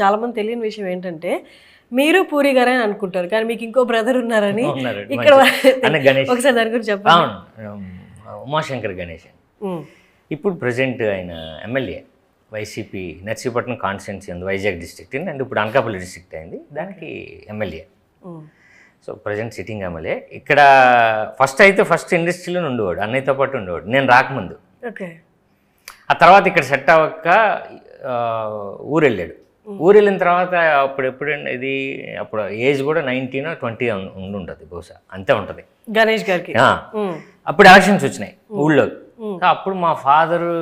చాలామంది తెలియని విషయం ఏంటంటే మీరు పూరి అని అనుకుంటారు కానీ మీకు ఇంకో బ్రదర్ ఉన్నారని ఇక్కడ ఒకసారి దాని గురించి చెప్పండి ఉమాశంకర్ గణేష్ ఇప్పుడు ప్రజెంట్ ఆయన ఎమ్మెల్యే వైసీపీ నర్సీపట్నం కాన్స్టిట్యున్సీ ఉంది వైజాగ్ డిస్ట్రిక్ట్ అండ్ ఇప్పుడు అనకాపల్లి డిస్ట్రిక్ట్ అయింది దానికి MLA so present sitting MLA ఇక్కడ ఫస్ట్ అయితే ఫస్ట్ ఇండస్ట్రీలో ఉండేవాడు అన్నయ్యతో పాటు ఉండేవాడు నేను రాకముందు ఓకే ఆ తర్వాత ఇక్కడ సెట్ అవ్వక ఊరు వెళ్ళాడు ఊరు వెళ్ళిన తర్వాత అప్పుడు ఎప్పుడండి ఇది అప్పుడు ఏజ్ కూడా నైన్టీన్ ట్వంటీ ఉండి ఉంటుంది బహుశా అంతే ఉంటుంది గణేష్ గారికి అప్పుడు ఎలక్షన్స్ వచ్చినాయి ఊళ్ళో అప్పుడు మా ఫాదరు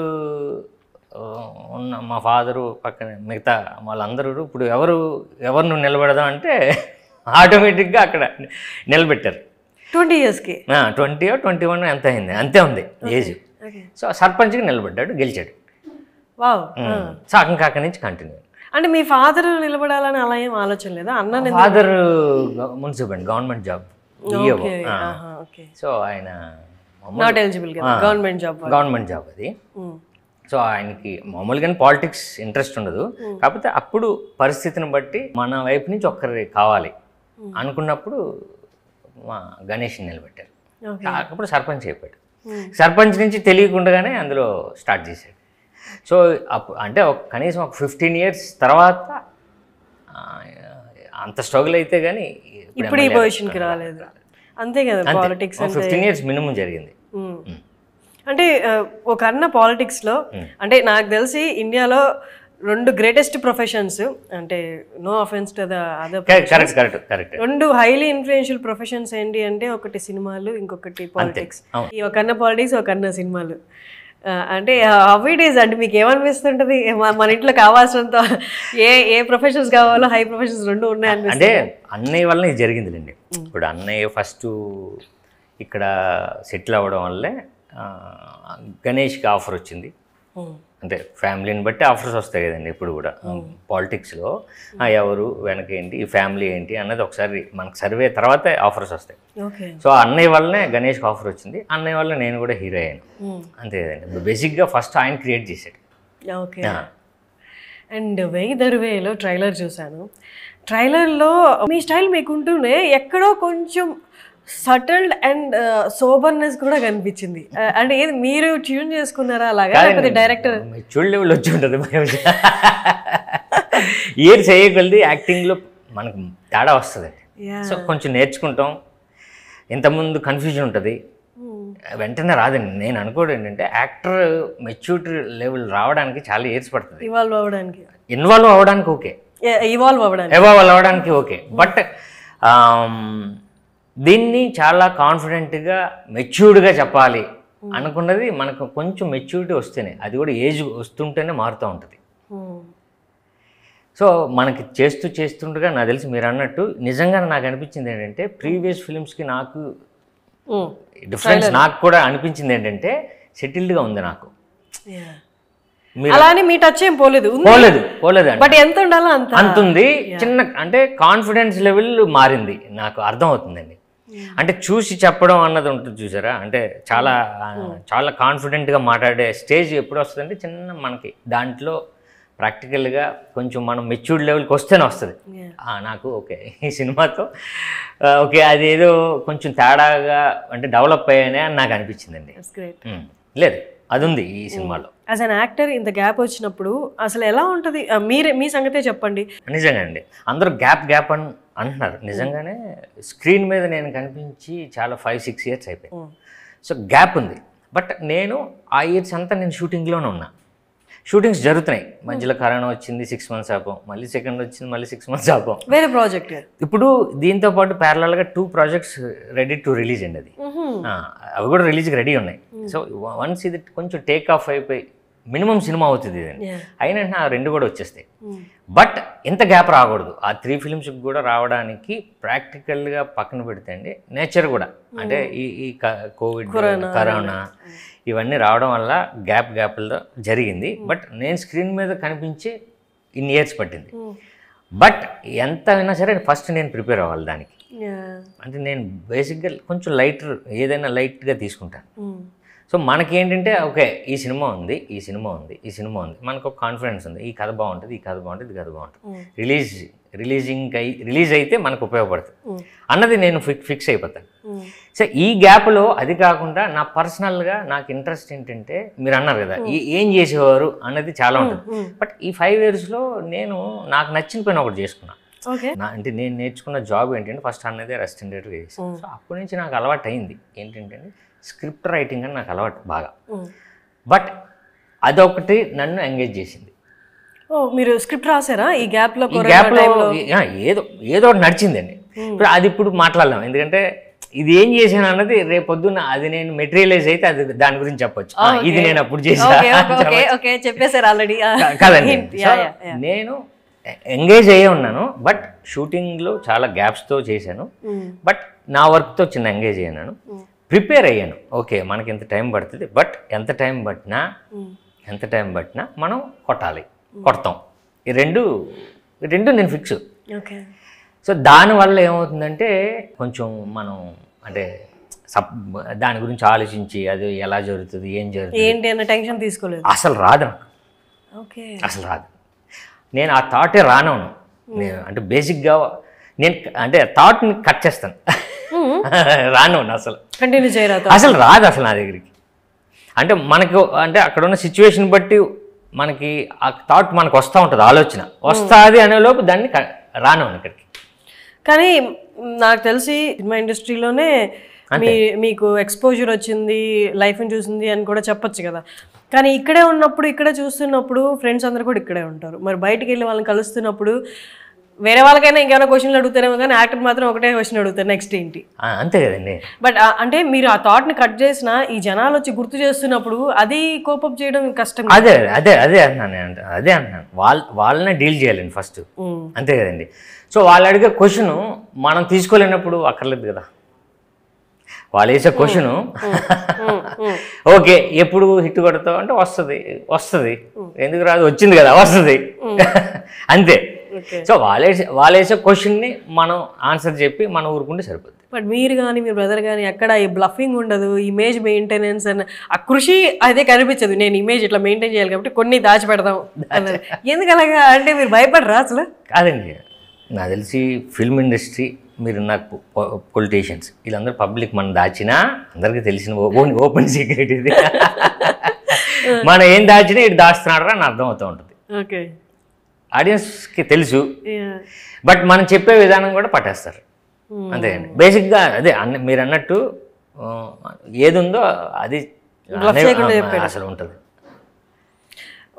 ఉన్న మా ఫాదరు పక్కన మిగతా వాళ్ళందరూ ఇప్పుడు ఎవరు ఎవరిని నిలబెడదాం అంటే ఆటోమేటిక్గా అక్కడ నిలబెట్టారు ట్వంటీ ఇయర్స్కి ట్వంటీ ట్వంటీ వన్ ఎంత అయింది అంతే ఉంది ఏజ్ సో సర్పంచ్కి నిలబడ్డాడు గెలిచాడు సో అక్కడి నుంచి కంటిన్యూ అంటే మీ ఫాదర్ నిలబడాలని అలా ఏం ఆలోచన లేదా అన్న father municipal government job so ఆయన గవర్నమెంట్ జాబ్ గవర్నమెంట్ జాబ్ అది సో hmm. ఆయనకి మామూలుగా పాలిటిక్స్ ఇంట్రెస్ట్ ఉండదు hmm. కాకపోతే అప్పుడు పరిస్థితిని బట్టి మన వైపు నుంచి ఒక్కరి కావాలి hmm. అనుకున్నప్పుడు మా గణేష్ని నిలబెట్టారు అప్పుడు సర్పంచ్ అయిపోయాడు సర్పంచ్ నుంచి తెలియకుండానే అందులో స్టార్ట్ చేశాడు సో అంటే కనీసం ఒక ఫిఫ్టీన్ ఇయర్స్ తర్వాత అంత స్ట్రగుల్ అయితే కానీ ఇప్పుడు ఈ పొజిషన్కి రాలేదు అంతే కదా పాలిటిక్స్ ఫిఫ్టీన్ ఇయర్స్ మినిమం జరిగింది అంటే ఒక అన్న పాలిటిక్స్లో అంటే నాకు తెలిసి ఇండియాలో రెండు గ్రేటెస్ట్ ప్రొఫెషన్స్ అంటే no offence to the other correct correct correct రెండు హైలీ ఇన్ఫ్లుయెన్షియల్ ప్రొఫెషన్స్ ఏంటి అంటే ఒకటి సినిమాలు ఇంకొకటి పాలిటిక్స్ ఒక అన్న పాలిటిక్స్ ఒక అన్న సినిమాలు అంటే హౌ అంటే మీకు ఏమనిపిస్తుంటది మన ఇంట్లో కావాల్సినంత ఏ ఏ ప్రొఫెషన్స్ కావాలో హై ప్రొఫెషన్స్ రెండు ఉన్నాయని అంటే అన్నయ్య వల్ల ఇది జరిగిందిలేండి ఇప్పుడు అన్నయ్య ఫస్ట్ ఇక్కడ సెటిల్ అవ్వడం వల్లే గణేష్కి ఆఫర్ వచ్చింది అంటే ఫ్యామిలీని బట్టి ఆఫర్స్ వస్తాయి కదండి ఇప్పుడు కూడా పాలిటిక్స్లో ఎవరు వెనక ఏంటి ఈ ఫ్యామిలీ ఏంటి అన్నది ఒకసారి మనకు సర్వే తర్వాత ఆఫర్స్ వస్తాయి సో అన్నయ్య వల్లనే గణేష్కి ఆఫర్ వచ్చింది అన్నయ్య వల్ల నేను కూడా హీరో అయ్యాను అంతే కదండి బేసిక్గా ఫస్ట్ ఆయన క్రియేట్ చేశాడు ఓకే అండ్ వెయ్యి దరువేలో ట్రైలర్ చూశాను ట్రైలర్లో మీ స్టైల్ మీకుంటూనే ఎక్కడో కొంచెం సటిల్డ్ అండ్ సోబర్నెస్ కూడా కనిపించింది అంటే ఏది మీరు ట్యూన్ చేసుకున్నారా అలాగా డైరెక్టర్ మెచ్యూర్డ్ లెవెల్ వచ్చి ఉంటుంది ఏది చేయగలిది యాక్టింగ్లో మనకు తేడా వస్తుంది సో కొంచెం నేర్చుకుంటాం ఇంతకుముందు కన్ఫ్యూజన్ ఉంటుంది hmm. వెంటనే రాదండి నేను అనుకోవడం ఏంటంటే యాక్టర్ మెచ్యూరిటీ లెవెల్ రావడానికి చాలా ఇయర్స్ పడుతుంది ఇవాల్వ్ అవ్వడానికి ఇన్వాల్వ్ అవ్వడానికి ఓకే ఇవాల్వ్ అవ్వడానికి ఇవాల్వ్ అవ్వడానికి ఓకే బట్ hmm. దీన్ని చాలా కాన్ఫిడెంట్గా మెచ్యూర్డ్గా చెప్పాలి అనుకున్నది మనకు కొంచెం మెచ్యూరిటీ వస్తేనే అది కూడా ఏజ్ వస్తుంటేనే మారుతూ ఉంటుంది సో మనకి చేస్తూ చేస్తుండగా నాకు తెలిసి మీరు అన్నట్టు నిజంగా నాకు అనిపించింది ఏంటంటే ప్రీవియస్ ఫిలిమ్స్కి నాకు డిఫరెన్స్ నాకు కూడా అనిపించింది ఏంటంటే సెటిల్డ్గా ఉంది నాకు అలానే మీ టచ్ ఏం పోలేదు పోలేదు పోలేదు బట్ ఎంత ఉండాలో అంత అంతుంది చిన్న అంటే కాన్ఫిడెన్స్ లెవెల్ మారింది నాకు అర్థం అవుతుందండి Hmm. అంటే చూసి చెప్పడం అన్నది ఉంటుంది చూసారా అంటే చాలా hmm. Hmm. చాలా కాన్ఫిడెంట్గా మాట్లాడే స్టేజ్ ఎప్పుడు వస్తుందంటే చిన్న మనకి దాంట్లో ప్రాక్టికల్గా కొంచెం మనం మెచ్యూర్డ్ లెవెల్కి వస్తేనే వస్తుంది నాకు ఓకే ఈ సినిమాతో ఓకే అదేదో కొంచెం తేడాగా అంటే డెవలప్ అయ్యానే అని నాకు అనిపించిందండి లేదు అది ఉంది ఈ సినిమాలో యాజ్ అన్ యాక్టర్ ఇంత గ్యాప్ వచ్చినప్పుడు అసలు ఎలా ఉంటుంది మీరే మీ సంగతే చెప్పండి నిజంగా అండి అందరూ గ్యాప్ గ్యాప్ అని అంటున్నారు నిజంగానే స్క్రీన్ మీద నేను కనిపించి చాలా ఫైవ్ సిక్స్ ఇయర్స్ అయిపోయింది సో గ్యాప్ ఉంది బట్ నేను ఆ ఇయర్స్ అంతా నేను షూటింగ్లోనే ఉన్నా షూటింగ్స్ జరుగుతున్నాయి hmm. మధ్యలో కరోనా వచ్చింది సిక్స్ మంత్స్ ఆపం మళ్ళీ సెకండ్ వచ్చింది మళ్ళీ సిక్స్ మంత్స్ ఆపాం వేరే ప్రాజెక్ట్ ఇప్పుడు దీంతో పాటు ప్యారలల్గా two projects ready to release అండి అది అవి కూడా రిలీజ్కి రెడీ ఉన్నాయి సో hmm. వన్స్ ఇది కొంచెం టేక్ ఆఫ్ అయిపోయి మినిమం సినిమా అవుతుంది ఇది అయిన ఆ రెండు కూడా వచ్చేస్తాయి బట్ hmm. ఇంత గ్యాప్ రాకూడదు ఆ త్రీ ఫిలిమ్స్కి కూడా రావడానికి ప్రాక్టికల్గా పక్కన పెడితే అండి నేచర్ కూడా అంటే ఈ ఈ కోవిడ్ కరోనా ఇవన్నీ రావడం వల్ల గ్యాప్ గ్యాప్లో జరిగింది hmm. బట్ నేను స్క్రీన్ మీద కనిపించి ఇన్ని ఇయర్స్ పట్టింది hmm. బట్ ఎంత అయినా సరే ఫస్ట్ నేను ప్రిపేర్ అవ్వాలి దానికి అంటే నేను బేసిక్గా కొంచెం లైటర్ ఏదైనా లైట్గా తీసుకుంటాను hmm. సో మనకి ఏంటంటే ఓకే ఈ సినిమా ఉంది ఈ సినిమా ఉంది ఈ సినిమా ఉంది మనకు ఒక కాన్ఫిడెన్స్ ఉంది ఈ కథ బాగుంటుంది ఈ కథ బాగుంటుంది ఈ కథ బాగుంటుంది రిలీజ్ రిలీజింగ్ అయి రిలీజ్ అయితే మనకు ఉపయోగపడుతుంది అన్నది నేను ఫిక్ ఫిక్స్ అయిపోతాను సో ఈ గ్యాప్లో అది కాకుండా నా పర్సనల్గా నాకు ఇంట్రెస్ట్ ఏంటంటే మీరు అన్నారు కదా ఏం చేసేవారు అన్నది చాలా ఉంటుంది బట్ ఈ ఫైవ్ ఇయర్స్లో నేను నాకు నచ్చిన పైన ఒకటి చేసుకున్నాను నా అంటే నేను నేర్చుకున్న జాబ్ ఏంటంటే ఫస్ట్ అన్నదే రెస్టారెంట్ చేసి సో అప్పటి నుంచి నాకు అలవాటు అయింది ఏంటంటే స్క్రిప్ట్ రైటింగ్ అని నాకు అలవాటు బాగా బట్ అదొకటి నన్ను ఎంగేజ్ చేసింది మీరు స్క్రిప్ట్ రాసారా ఈ గ్యాప్లో లో ఏదో ఏదో నడిచిందండి ఇప్పుడు అది ఇప్పుడు మాట్లాడలేము ఎందుకంటే ఇది ఏం చేశాను అన్నది రేపొద్దున అది నేను మెటీరియలైజ్ అయితే అది దాని గురించి చెప్పొచ్చు ఇది నేను అప్పుడు చేసాను కదండి నేను ఎంగేజ్ అయ్యే ఉన్నాను బట్ షూటింగ్లో చాలా గ్యాప్స్తో చేశాను బట్ నా వర్క్తో చిన్న ఎంగేజ్ అయ్యాను ప్రిపేర్ అయ్యాను ఓకే మనకి ఇంత టైం పడుతుంది బట్ ఎంత టైం పట్టినా ఎంత టైం పట్టినా మనం కొట్టాలి కొడతాం ఈ రెండు రెండు నేను ఫిక్స్ సో దానివల్ల ఏమవుతుందంటే కొంచెం మనం అంటే సబ్ దాని గురించి ఆలోచించి అది ఎలా జరుగుతుంది ఏం జరుగుతుంది ఏంటి టెన్షన్ తీసుకోలేదు అసలు రాదు నాకు ఓకే అసలు రాదు నేను ఆ థాటే రానవును నేను అంటే బేసిక్గా నేను అంటే థాట్ని కట్ చేస్తాను రాను అసలు కంటిన్యూ చేయరా అసలు రాదు అసలు నా దగ్గరికి అంటే మనకు అంటే అక్కడ ఉన్న సిచ్యువేషన్ బట్టి మనకి ఆ థాట్ మనకు వస్తూ ఉంటుంది ఆలోచన వస్తుంది అనే లోపు దాన్ని రాను అక్కడికి కానీ నాకు తెలిసి సినిమా ఇండస్ట్రీలోనే మీ మీకు ఎక్స్పోజర్ వచ్చింది లైఫ్ని చూసింది అని కూడా చెప్పొచ్చు కదా కానీ ఇక్కడే ఉన్నప్పుడు ఇక్కడే చూస్తున్నప్పుడు ఫ్రెండ్స్ అందరు కూడా ఇక్కడే ఉంటారు మరి బయటకు వెళ్ళి వాళ్ళని కలుస్తున్నప్పుడు వేరే వాళ్ళకైనా ఇంకేమైనా క్వశ్చన్లు అడుగుతారేమో కానీ యాక్టర్ మాత్రం ఒకటే క్వశ్చన్ అడుగుతారు నెక్స్ట్ ఏంటి అంతే కదండి బట్ అంటే మీరు ఆ ని కట్ చేసిన ఈ జనాలు వచ్చి గుర్తు చేస్తున్నప్పుడు అది కోపప్ చేయడం కష్టం అదే అదే అదే అంటున్నాను అదే అంటున్నాను వాళ్ళ వాళ్ళనే డీల్ చేయాలండి ఫస్ట్ అంతే కదండి సో వాళ్ళు అడిగే క్వశ్చన్ మనం తీసుకోలేనప్పుడు అక్కర్లేదు కదా వాళ్ళు వేసే క్వశ్చను ఓకే ఎప్పుడు హిట్ కొడతావు అంటే వస్తుంది వస్తుంది ఎందుకు రాదు వచ్చింది కదా వస్తుంది అంతే సో వాళ్ళేసే వాళ్ళేసే క్వశ్చన్ని మనం ఆన్సర్ చెప్పి మనం ఊరుకుంటే సరిపోతుంది బట్ మీరు కానీ మీ బ్రదర్ కానీ ఎక్కడ ఈ బ్లఫింగ్ ఉండదు ఇమేజ్ మెయింటెనెన్స్ అని ఆ కృషి అదే కనిపించదు నేను ఇమేజ్ ఇట్లా మెయింటైన్ చేయాలి కాబట్టి కొన్ని దాచిపెడదాం ఎందుకలాగా అంటే మీరు భయపడరా అసలు కాదండి నాకు తెలిసి ఫిల్మ్ ఇండస్ట్రీ మీరు నాకు పొలిటీషియన్స్ వీళ్ళందరూ పబ్లిక్ మనం దాచినా అందరికీ తెలిసిన ఓపెన్ సీక్రెట్ ఇది మనం ఏం దాచినా ఇటు దాస్తున్నాడు అని అర్థం అవుతూ ఉంటుంది ఓకే ఆడియన్స్కి తెలుసు బట్ మనం చెప్పే విధానం కూడా పట్టేస్తారు hmm. అంతే బేసిక్గా అదే అన్న మీరు అన్నట్టు ఏది ఉందో అది అసలు ఉంటుంది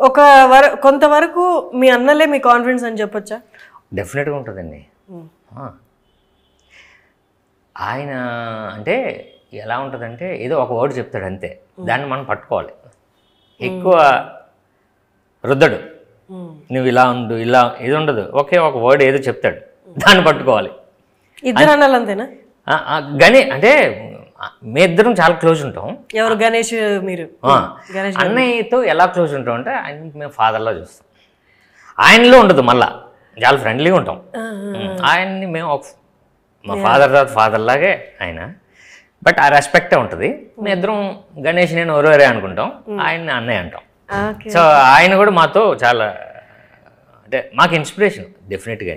ఒక వర కొంతవరకు మీ అన్నలే మీ కాన్ఫిడెన్స్ అని చెప్పొచ్చా డెఫినెట్గా ఉంటుందండి hmm. ఆయన అంటే ఎలా ఉంటుందంటే ఏదో ఒక వర్డ్ చెప్తాడు అంతే hmm. దాన్ని మనం పట్టుకోవాలి ఎక్కువ రుద్దడు Hmm. నువ్వు ఇలా ఉండు ఇలా ఇది ఉండదు ఒకే ఒక వర్డ్ ఏదో చెప్తాడు దాన్ని పట్టుకోవాలి ఇద్దరు అంతేనా గణే అంటే మీ ఇద్దరం చాలా క్లోజ్ ఉంటాం ఎవరు గణేష్ మీరు అన్నయ్యతో ఎలా క్లోజ్ ఉంటాం అంటే ఆయన మేము ఫాదర్లా చూస్తాం ఆయనలో ఉండదు మళ్ళా చాలా ఫ్రెండ్లీగా ఉంటాం ఆయన్ని మేము ఒక మా ఫాదర్ తర్వాత ఫాదర్ లాగే ఆయన బట్ ఆ రెస్పెక్టే ఉంటుంది మేము hmm. ఇద్దరం గణేష్ నేను ఒరే అనుకుంటాం hmm. ఆయన్ని అన్నయ్య అంటాం సో ఆయన కూడా మాతో చాలా అంటే మాకు ఇన్స్పిరేషన్ డెఫినెట్గా